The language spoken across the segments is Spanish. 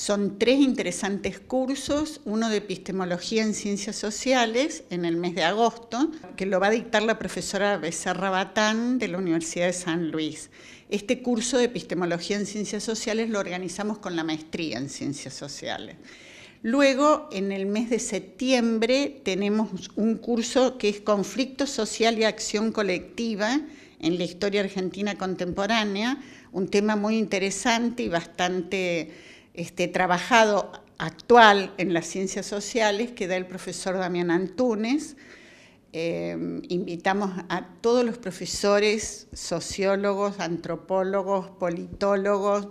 Son tres interesantes cursos, uno de epistemología en ciencias sociales en el mes de agosto, que lo va a dictar la profesora Becerra Batán de la Universidad de San Luis. Este curso de epistemología en ciencias sociales lo organizamos con la maestría en ciencias sociales. Luego, en el mes de septiembre, tenemos un curso que es Conflicto Social y Acción Colectiva en la Historia Argentina Contemporánea, un tema muy interesante y bastante este, trabajado actual en las ciencias sociales que da el profesor Damián Antunes. Eh, invitamos a todos los profesores, sociólogos, antropólogos, politólogos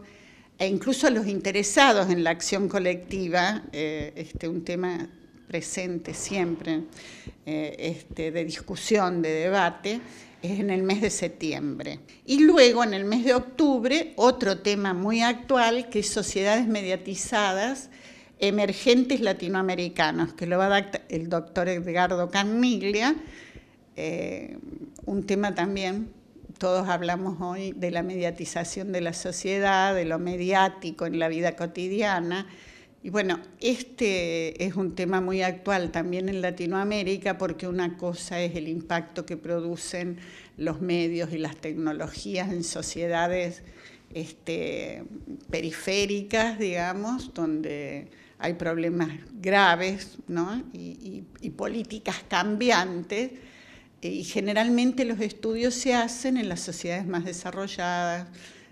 e incluso a los interesados en la acción colectiva, eh, este, un tema presente siempre, eh, este, de discusión, de debate, es en el mes de septiembre. Y luego, en el mes de octubre, otro tema muy actual, que es sociedades mediatizadas emergentes latinoamericanos, que lo va a dar el doctor Edgardo Carniglia, eh, un tema también todos hablamos hoy de la mediatización de la sociedad, de lo mediático en la vida cotidiana, y bueno, este es un tema muy actual también en Latinoamérica porque una cosa es el impacto que producen los medios y las tecnologías en sociedades este, periféricas, digamos, donde hay problemas graves y políticas cambiantes. Y generalmente los estudios se hacen en las sociedades más desarrolladas,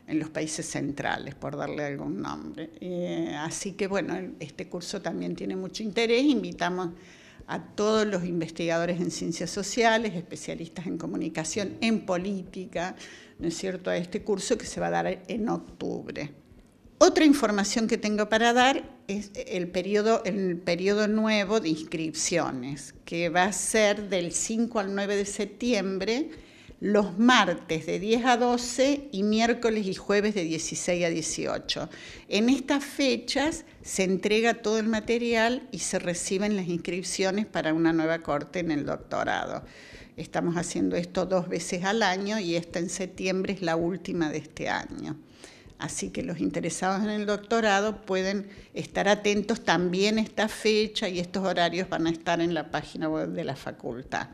en los países centrales, por darle algún nombre. Eh, así que bueno, este curso también tiene mucho interés. Invitamos a todos los investigadores en ciencias sociales, especialistas en comunicación, en política, ¿no es cierto?, a este curso que se va a dar en octubre. Otra información que tengo para dar es el periodo, el periodo nuevo de inscripciones, que va a ser del 5 al 9 de septiembre, los martes de 10 a 12 y miércoles y jueves de 16 a 18. En estas fechas se entrega todo el material y se reciben las inscripciones para una nueva corte en el doctorado. Estamos haciendo esto dos veces al año y esta en septiembre es la última de este año. Así que los interesados en el doctorado pueden estar atentos también a esta fecha y estos horarios van a estar en la página web de la facultad.